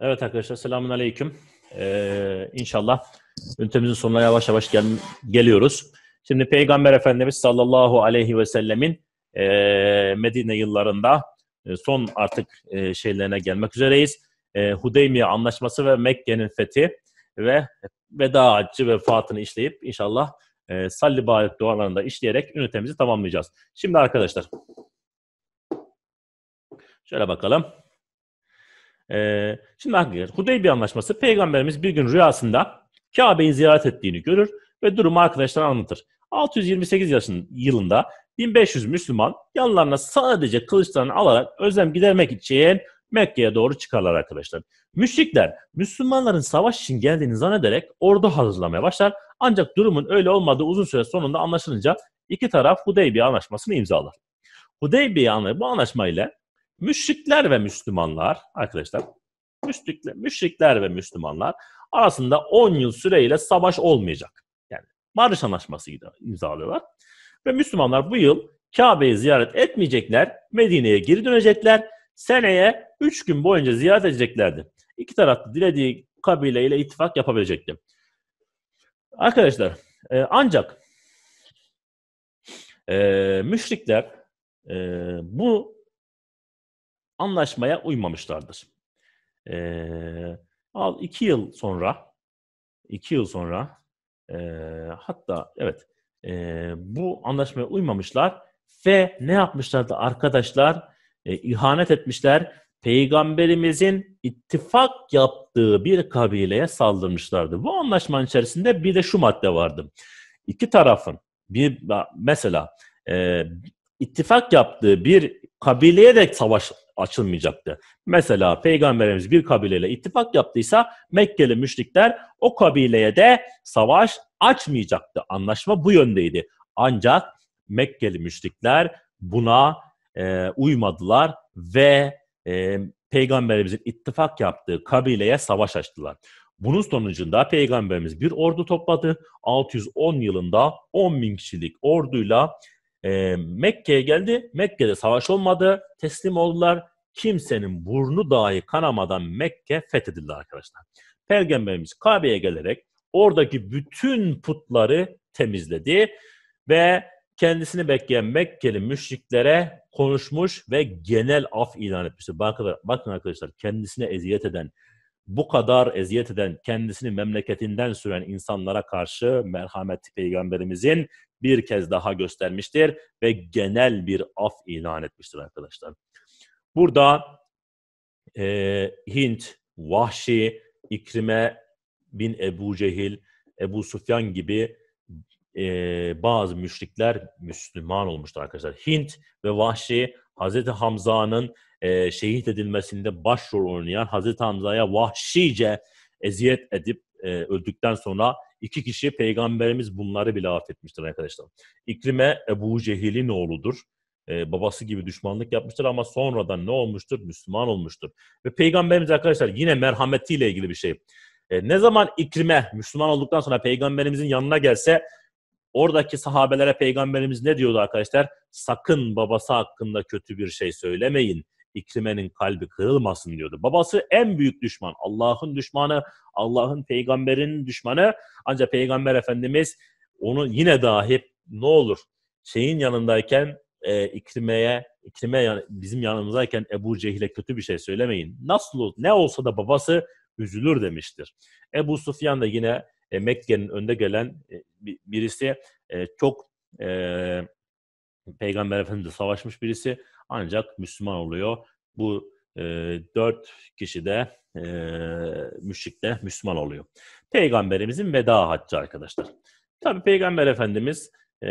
Evet arkadaşlar selamun aleyküm. Ee, inşallah ünitemizin sonuna yavaş yavaş gel geliyoruz. Şimdi Peygamber Efendimiz sallallahu aleyhi ve sellemin e, Medine yıllarında e, son artık e, şeylerine gelmek üzereyiz. E, Hudeymiye Anlaşması ve Mekke'nin fethi ve veda haccı ve vefatını işleyip inşallah e, salli bayit dualarında işleyerek ünitemizi tamamlayacağız. Şimdi arkadaşlar şöyle bakalım. E, şimdi hakikaten Hudeybiye Anlaşması peygamberimiz bir gün rüyasında Kabe'yi ziyaret ettiğini görür ve durumu arkadaşlar anlatır. 628 yaşın yılında 1500 Müslüman yanlarına sadece kılıçlarını alarak özlem gidermek için Mekke'ye doğru çıkarlar arkadaşlar. Müşrikler Müslümanların savaş için geldiğini zannederek ordu hazırlamaya başlar. Ancak durumun öyle olmadığı uzun süre sonunda anlaşılınca iki taraf Hudeybiye Anlaşması'nı imzalar. Hudeybiye Anlaşması bu anlaşmayla Müşrikler ve Müslümanlar arkadaşlar müşrikler, müşrikler ve Müslümanlar arasında 10 yıl süreyle savaş olmayacak. Yani barış anlaşması imzalıyorlar. Ve Müslümanlar bu yıl Kabe'yi ziyaret etmeyecekler, Medine'ye geri dönecekler. Seneye 3 gün boyunca ziyaret edeceklerdi. İki tarafta dilediği kabileyle ittifak yapabilecekti. Arkadaşlar e, ancak e, müşrikler e, bu anlaşmaya uymamışlardır. Ee, al iki yıl sonra, iki yıl sonra e, hatta evet e, bu anlaşmaya uymamışlar ve ne yapmışlardı arkadaşlar? E, ihanet etmişler. Peygamberimizin ittifak yaptığı bir kabileye saldırmışlardı. Bu anlaşmanın içerisinde bir de şu madde vardı. İki tarafın bir mesela e, ittifak yaptığı bir kabileye de savaş açılmayacaktı. Mesela Peygamberimiz bir kabileyle ittifak yaptıysa Mekkeli müşrikler o kabileye de savaş açmayacaktı. Anlaşma bu yöndeydi. Ancak Mekkeli müşrikler buna e, uymadılar ve e, Peygamberimizin ittifak yaptığı kabileye savaş açtılar. Bunun sonucunda Peygamberimiz bir ordu topladı. 610 yılında 10 bin kişilik orduyla e, Mekke'ye geldi. Mekke'de savaş olmadı. Teslim oldular. Kimsenin burnu dahi kanamadan Mekke fethedildi arkadaşlar. Peygamberimiz Kabe'ye gelerek oradaki bütün putları temizledi ve kendisini bekleyen Mekkeli müşriklere konuşmuş ve genel af ilan etmişti. Bakın, bakın arkadaşlar kendisine eziyet eden, bu kadar eziyet eden, kendisini memleketinden süren insanlara karşı merhametli peygamberimizin bir kez daha göstermiştir ve genel bir af ilan etmiştir arkadaşlar. Burada e, Hint, Vahşi, İkrime bin Ebu Cehil, Ebu Sufyan gibi e, bazı müşrikler Müslüman olmuştur arkadaşlar. Hint ve Vahşi Hazreti Hamza'nın e, şehit edilmesinde başrol oynayan Hazreti Hamza'ya vahşice eziyet edip e, öldükten sonra iki kişi peygamberimiz bunları bile affetmiştir arkadaşlar. İklime Ebu Cehil'in oğludur. E, babası gibi düşmanlık yapmıştır ama sonradan ne olmuştur? Müslüman olmuştur. Ve peygamberimiz arkadaşlar yine merhametiyle ilgili bir şey. E, ne zaman İkrime Müslüman olduktan sonra peygamberimizin yanına gelse Oradaki sahabelere peygamberimiz ne diyordu arkadaşlar? Sakın babası hakkında kötü bir şey söylemeyin. İkrime'nin kalbi kırılmasın diyordu. Babası en büyük düşman. Allah'ın düşmanı, Allah'ın peygamberinin düşmanı. Ancak peygamber efendimiz onu yine dahi ne olur şeyin yanındayken e, İkrime'ye İkrime yani bizim yanımızdayken Ebu Cehil'e kötü bir şey söylemeyin. Nasıl olur, ne olsa da babası üzülür demiştir. Ebu Sufyan da yine e, Mekke'nin önde gelen e, birisi e, çok e, Peygamber Efendimizle savaşmış birisi ancak Müslüman oluyor. Bu e, dört kişi de e, müşrik de Müslüman oluyor. Peygamberimizin veda haccı arkadaşlar. Tabi Peygamber Efendimiz e,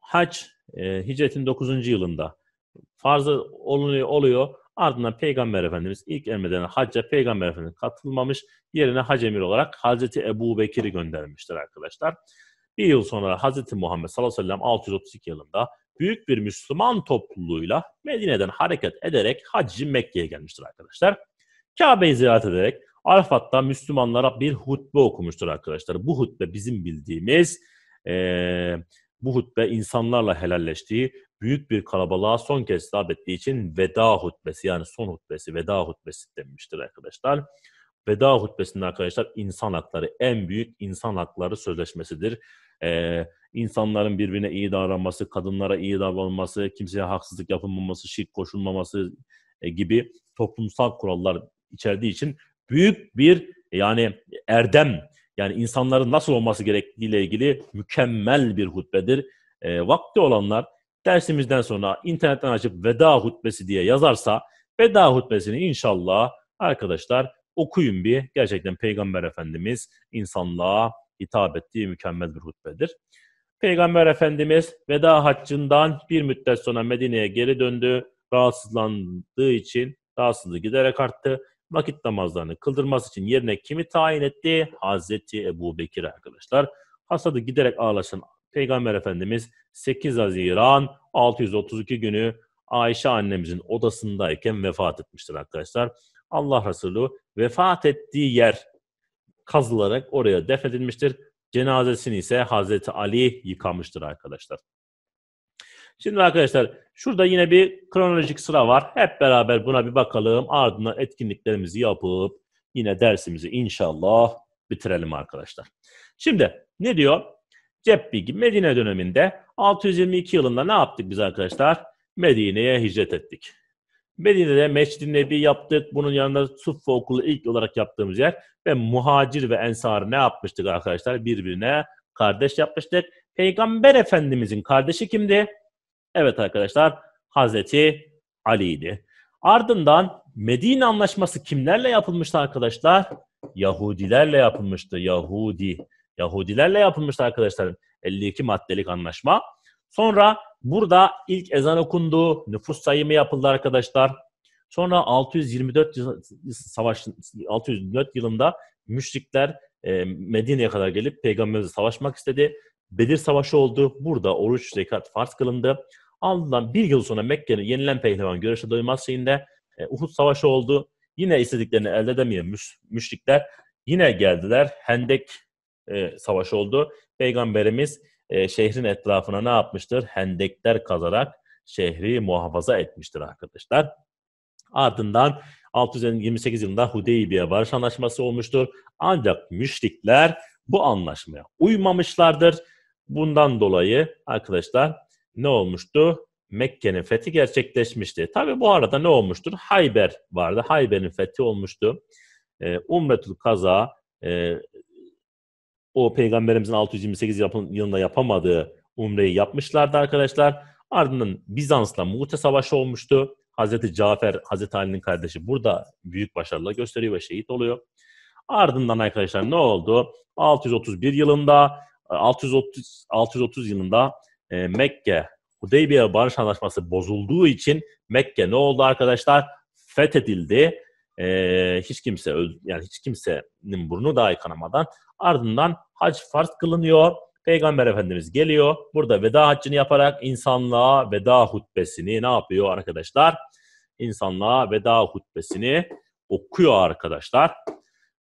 hac e, hicretin 9. yılında farzı oluyor, oluyor. Ardından Peygamber Efendimiz ilk emreden hacca Peygamber Efendimiz katılmamış. Yerine hac emir olarak Hazreti Ebu Bekir'i göndermiştir arkadaşlar. Bir yıl sonra Hz. Muhammed sallallahu aleyhi ve sellem 632 yılında büyük bir Müslüman topluluğuyla Medine'den hareket ederek Hacı Mekke'ye gelmiştir arkadaşlar. Kabe'yi ziyaret ederek Arafat'ta Müslümanlara bir hutbe okumuştur arkadaşlar. Bu hutbe bizim bildiğimiz, e, bu hutbe insanlarla helalleştiği, büyük bir kalabalığa son kez hitap ettiği için veda hutbesi yani son hutbesi, veda hutbesi denmiştir arkadaşlar. Veda hutbesinde arkadaşlar insan hakları en büyük insan hakları sözleşmesidir e, insanların birbirine iyi davranması, kadınlara iyi davranması, kimseye haksızlık yapılmaması, şirk koşulmaması e, gibi toplumsal kurallar içerdiği için büyük bir yani erdem yani insanların nasıl olması gerektiğiyle ilgili mükemmel bir hutbedir. E, vakti olanlar dersimizden sonra internetten açıp veda hutbesi diye yazarsa veda hutbesini inşallah arkadaşlar okuyun bir. Gerçekten Peygamber Efendimiz insanlığa hitap ettiği mükemmel bir hutbedir. Peygamber Efendimiz veda haccından bir müddet sonra Medine'ye geri döndü. Rahatsızlandığı için rahatsızlığı giderek arttı. Vakit namazlarını kıldırması için yerine kimi tayin etti? Hazreti Ebu Bekir arkadaşlar. hasadı giderek ağırlaşan Peygamber Efendimiz 8 Haziran 632 günü Ayşe annemizin odasındayken vefat etmiştir arkadaşlar. Allah Resulü vefat ettiği yer kazılarak oraya defnedilmiştir. Cenazesini ise Hazreti Ali yıkamıştır arkadaşlar. Şimdi arkadaşlar şurada yine bir kronolojik sıra var. Hep beraber buna bir bakalım. Ardından etkinliklerimizi yapıp yine dersimizi inşallah bitirelim arkadaşlar. Şimdi ne diyor? Cep Medine döneminde 622 yılında ne yaptık biz arkadaşlar? Medine'ye hicret ettik. Medine'de Mescid-i Nebi yaptık. Bunun yanında Suffa Okulu ilk olarak yaptığımız yer. Ve muhacir ve Ensar ne yapmıştık arkadaşlar? Birbirine kardeş yapmıştık. Peygamber Efendimizin kardeşi kimdi? Evet arkadaşlar Hazreti Ali'ydi. Ardından Medine Anlaşması kimlerle yapılmıştı arkadaşlar? Yahudilerle yapılmıştı. Yahudi. Yahudilerle yapılmıştı arkadaşlar. 52 maddelik anlaşma. Sonra burada ilk ezan okundu, nüfus sayımı yapıldı arkadaşlar. Sonra 624 savaş 604 yılında müşrikler e, Medine'ye kadar gelip peygamberimizle savaşmak istedi. Bedir Savaşı oldu. Burada oruç, zekat farz kılındı. Ardından bir yıl sonra Mekke'nin yenilen pehlivan görüşe doymaz şeyinde e, Uhud Savaşı oldu. Yine istediklerini elde edemeyen müşrikler yine geldiler. Hendek e, Savaşı oldu. Peygamberimiz e, şehrin etrafına ne yapmıştır? Hendekler kazarak şehri muhafaza etmiştir arkadaşlar. Ardından 628 yılında Hudeybiye Barış Anlaşması olmuştur. Ancak müşrikler bu anlaşmaya uymamışlardır. Bundan dolayı arkadaşlar ne olmuştu? Mekke'nin fethi gerçekleşmişti. Tabi bu arada ne olmuştur? Hayber vardı. Hayber'in fethi olmuştu. E, Umretül Kaza e, o peygamberimizin 628 yılında yapamadığı umreyi yapmışlardı arkadaşlar. Ardından Bizans'la Muğte Savaşı olmuştu. Hazreti Cafer, Hazreti Ali'nin kardeşi burada büyük başarılar gösteriyor ve şehit oluyor. Ardından arkadaşlar ne oldu? 631 yılında 630 630 yılında e, Mekke Hudeybiye Barış Anlaşması bozulduğu için Mekke ne oldu arkadaşlar? Fethedildi e, hiç kimse yani hiç kimsenin burnu dahi kanamadan ardından hac farz kılınıyor. Peygamber Efendimiz geliyor. Burada veda haccını yaparak insanlığa veda hutbesini ne yapıyor arkadaşlar? İnsanlığa veda hutbesini okuyor arkadaşlar.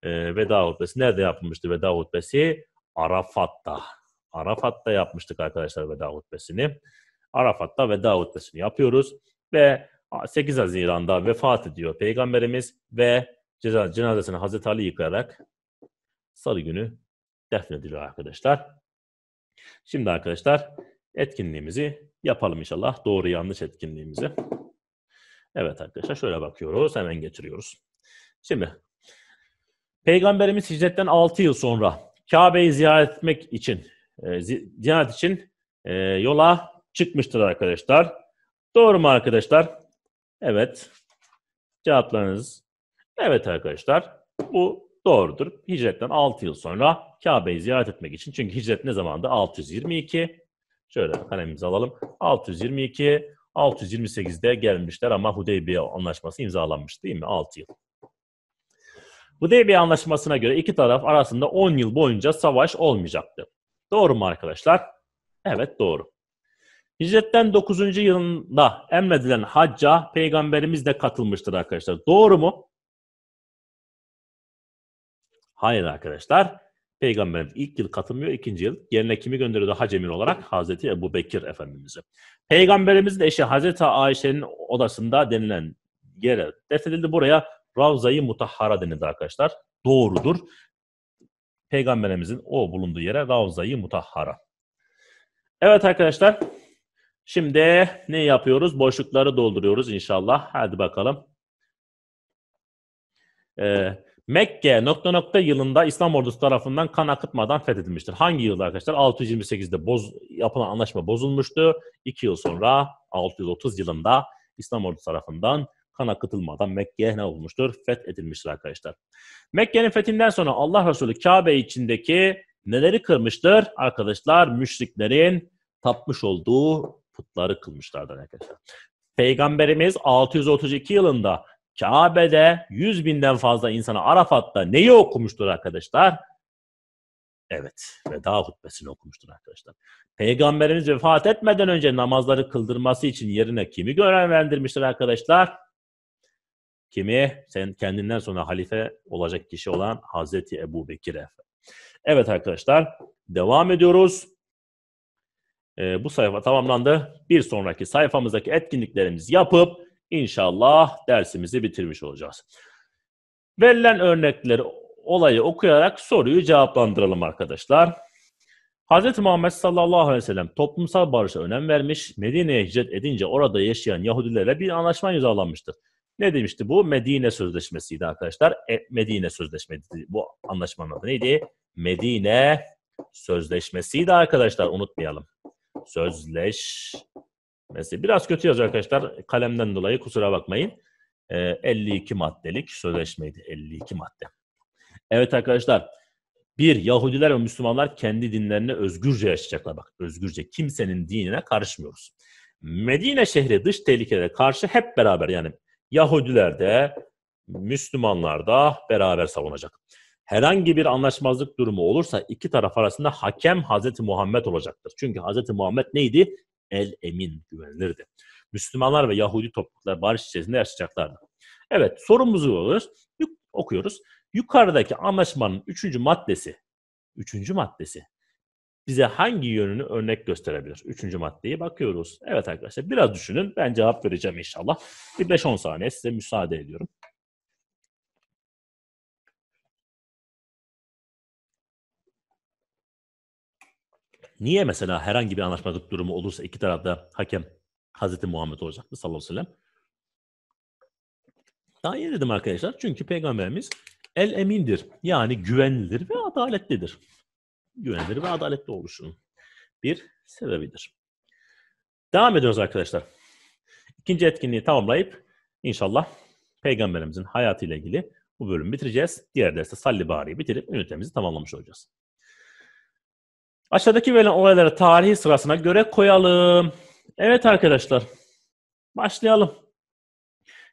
E, veda hutbesi nerede yapılmıştı veda hutbesi? Arafat'ta. Arafat'ta yapmıştık arkadaşlar veda hutbesini. Arafat'ta veda hutbesini yapıyoruz ve 8 Haziran'da vefat ediyor Peygamberimiz ve cenazesini Hazreti Ali yıkayarak salı günü defnediliyor arkadaşlar. Şimdi arkadaşlar etkinliğimizi yapalım inşallah. Doğru yanlış etkinliğimizi. Evet arkadaşlar şöyle bakıyoruz. Hemen getiriyoruz. Şimdi Peygamberimiz hicretten 6 yıl sonra Kabe'yi ziyaret etmek için e, ziyaret için e, yola çıkmıştır arkadaşlar. Doğru mu arkadaşlar? Evet. Cevaplarınız evet arkadaşlar. Bu doğrudur. Hicretten 6 yıl sonra Kabe'yi ziyaret etmek için. Çünkü hicret ne zamanda? 622. Şöyle kalemimizi alalım. 622. 628'de gelmişler ama Hudeybiye anlaşması imzalanmış değil mi? 6 yıl. Hudeybiye anlaşmasına göre iki taraf arasında 10 yıl boyunca savaş olmayacaktı. Doğru mu arkadaşlar? Evet doğru. Hicretten 9. yılında emredilen hacca peygamberimiz de katılmıştır arkadaşlar. Doğru mu? Hayır arkadaşlar. Peygamberimiz ilk yıl katılmıyor, ikinci yıl. Yerine kimi gönderiyordu hac emir olarak? Hazreti Ebu Bekir Efendimiz'i. Peygamberimizin eşi Hazreti Ayşe'nin odasında denilen yere defnedildi. Buraya Ravza-i Mutahhara denildi arkadaşlar. Doğrudur. Peygamberimizin o bulunduğu yere Ravza-i Mutahhara. Evet arkadaşlar. Şimdi ne yapıyoruz? Boşlukları dolduruyoruz inşallah. Hadi bakalım. Ee, Mekke nokta nokta yılında İslam ordusu tarafından kan akıtmadan fethedilmiştir. Hangi yıl arkadaşlar? 628'de boz, yapılan anlaşma bozulmuştu. 2 yıl sonra 630 yılında İslam ordusu tarafından kan akıtılmadan Mekke ne olmuştur? Fethedilmiştir arkadaşlar. Mekke'nin fethinden sonra Allah Resulü Kabe içindeki neleri kırmıştır? Arkadaşlar müşriklerin tapmış olduğu putları kılmışlardır arkadaşlar. Peygamberimiz 632 yılında Kabe'de 100 binden fazla insana Arafat'ta neyi okumuştur arkadaşlar? Evet, veda hutbesini okumuştur arkadaşlar. Peygamberimiz vefat etmeden önce namazları kıldırması için yerine kimi görevlendirmiştir arkadaşlar? Kimi? Sen kendinden sonra halife olacak kişi olan Hazreti Ebu Bekir Efe. Evet arkadaşlar, devam ediyoruz. E, bu sayfa tamamlandı. Bir sonraki sayfamızdaki etkinliklerimizi yapıp inşallah dersimizi bitirmiş olacağız. Verilen örnekleri olayı okuyarak soruyu cevaplandıralım arkadaşlar. Hz. Muhammed sallallahu aleyhi ve sellem toplumsal barışa önem vermiş, Medine'ye hicret edince orada yaşayan Yahudilere bir anlaşma imzalanmıştır. Ne demişti bu? Medine Sözleşmesi'ydi arkadaşlar. E, Medine Sözleşmesi bu anlaşmanın adı neydi? Medine Sözleşmesi'ydi arkadaşlar unutmayalım sözleşmesi. Biraz kötü yazıyor arkadaşlar. Kalemden dolayı kusura bakmayın. E, ee, 52 maddelik sözleşmeydi. 52 madde. Evet arkadaşlar. Bir, Yahudiler ve Müslümanlar kendi dinlerine özgürce yaşayacaklar. Bak özgürce kimsenin dinine karışmıyoruz. Medine şehri dış tehlikelere karşı hep beraber yani Yahudiler de Müslümanlar da beraber savunacak herhangi bir anlaşmazlık durumu olursa iki taraf arasında hakem Hazreti Muhammed olacaktır. Çünkü Hazreti Muhammed neydi? El emin güvenilirdi. Müslümanlar ve Yahudi topluluklar barış içerisinde yaşayacaklardı. Evet sorumuzu alıyoruz. Okuyoruz. Yukarıdaki anlaşmanın üçüncü maddesi, üçüncü maddesi bize hangi yönünü örnek gösterebilir? Üçüncü maddeye bakıyoruz. Evet arkadaşlar biraz düşünün. Ben cevap vereceğim inşallah. Bir 5-10 saniye size müsaade ediyorum. Niye mesela herhangi bir anlaşmazlık durumu olursa iki tarafta hakem Hazreti Muhammed olacaktı sallallahu aleyhi ve sellem? Daha yeni dedim arkadaşlar. Çünkü peygamberimiz el emindir. Yani güvenlidir ve adaletlidir. Güvenilir ve adaletli oluşunun bir sebebidir. Devam ediyoruz arkadaşlar. İkinci etkinliği tamamlayıp inşallah peygamberimizin hayatıyla ilgili bu bölümü bitireceğiz. Diğer derste Salli Bari'yi bitirip ünitemizi tamamlamış olacağız. Aşağıdaki verilen olayları tarihi sırasına göre koyalım. Evet arkadaşlar. Başlayalım.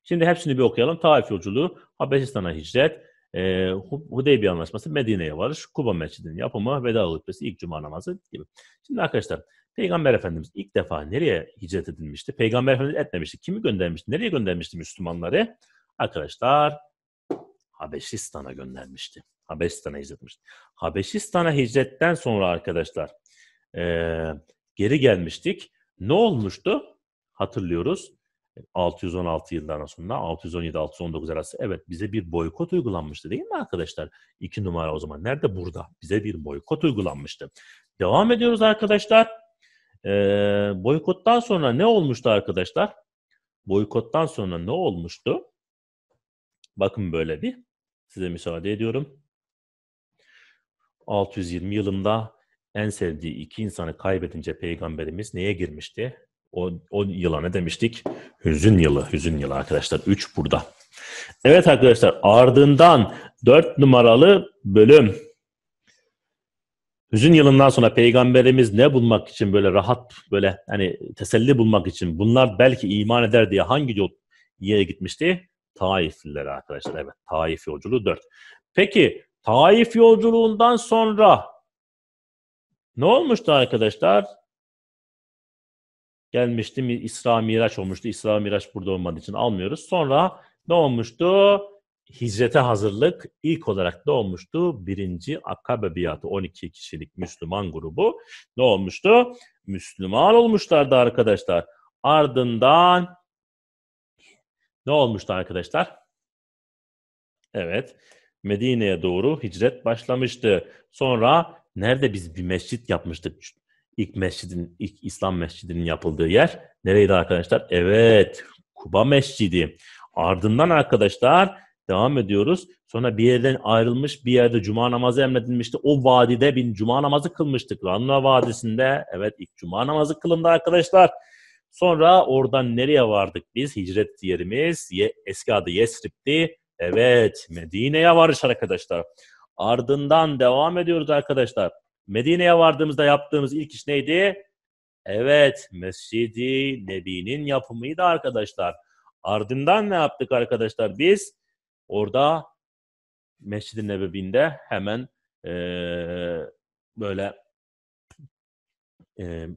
Şimdi hepsini bir okuyalım. Taif yolculuğu, Habeşistan'a hicret, e, Hudeybiye Anlaşması, Medine'ye varış, Kuba Mescidi'nin yapımı, Veda Hutbesi, ilk cuma namazı gibi. Şimdi arkadaşlar Peygamber Efendimiz ilk defa nereye hicret edilmişti? Peygamber Efendimiz etmemişti. Kimi göndermişti? Nereye göndermişti Müslümanları? Arkadaşlar Habeşistan'a göndermişti. Habeşistan'a hicret etmiş. Habeşistan'a hicretten sonra arkadaşlar e, geri gelmiştik. Ne olmuştu? Hatırlıyoruz. 616 yıldan sonra 617-619 arası evet bize bir boykot uygulanmıştı değil mi arkadaşlar? İki numara o zaman nerede? Burada. Bize bir boykot uygulanmıştı. Devam ediyoruz arkadaşlar. Ee, boykottan sonra ne olmuştu arkadaşlar? Boykottan sonra ne olmuştu? Bakın böyle bir. Size müsaade ediyorum. 620 yılında en sevdiği iki insanı kaybedince peygamberimiz neye girmişti? O, o yıla ne demiştik? Hüzün yılı, hüzün yılı arkadaşlar. 3 burada. Evet arkadaşlar ardından 4 numaralı bölüm. Hüzün yılından sonra peygamberimiz ne bulmak için böyle rahat böyle hani teselli bulmak için bunlar belki iman eder diye hangi yol yere gitmişti? Taiflilere arkadaşlar. Evet Taif yolculuğu 4. Peki Taif yolculuğundan sonra ne olmuştu arkadaşlar? Gelmiştim İsra Miraç olmuştu. İsra Miraç burada olmadığı için almıyoruz. Sonra ne olmuştu? Hicrete hazırlık ilk olarak ne olmuştu? Birinci Akabe biatı 12 kişilik Müslüman grubu ne olmuştu? Müslüman olmuşlardı arkadaşlar. Ardından ne olmuştu arkadaşlar? Evet. Medine'ye doğru hicret başlamıştı. Sonra nerede biz bir mescit yapmıştık? İlk mescidin, ilk İslam mescidinin yapıldığı yer nereydi arkadaşlar? Evet, Kuba Mescidi. Ardından arkadaşlar devam ediyoruz. Sonra bir yerden ayrılmış bir yerde cuma namazı emredilmişti. O vadide bir cuma namazı kılmıştık. Ranna Vadisi'nde evet ilk cuma namazı kılındı arkadaşlar. Sonra oradan nereye vardık biz? Hicret yerimiz eski adı Yesrib'ti. Evet Medine'ye varış arkadaşlar. Ardından devam ediyoruz arkadaşlar. Medine'ye vardığımızda yaptığımız ilk iş neydi? Evet Mescidi Nebi'nin yapımıydı arkadaşlar. Ardından ne yaptık arkadaşlar? Biz orada Mescid-i Nebevi'nde hemen e, böyle e,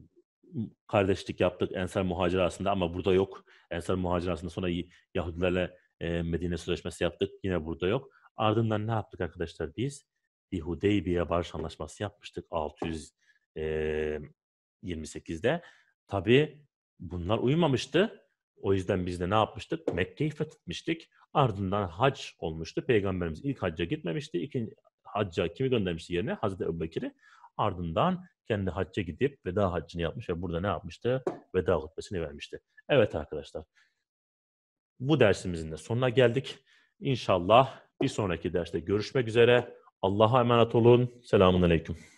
kardeşlik yaptık Ensar Muhacirası'nda ama burada yok. Ensar Muhacirası'nda sonra Yahudilerle e, Medine Sözleşmesi yaptık. Yine burada yok. Ardından ne yaptık arkadaşlar biz? Bir Hudeybiye Barış Anlaşması yapmıştık 628'de. Tabii bunlar uymamıştı. O yüzden biz de ne yapmıştık? Mekke'yi fethetmiştik. Ardından hac olmuştu. Peygamberimiz ilk hacca gitmemişti. İkinci hacca kimi göndermişti yerine? Hazreti Ebubekir'i. Ardından kendi hacca gidip veda haccını yapmış ve burada ne yapmıştı? Veda hutbesini vermişti. Evet arkadaşlar bu dersimizin de sonuna geldik. İnşallah bir sonraki derste görüşmek üzere. Allah'a emanet olun. Selamun Aleyküm.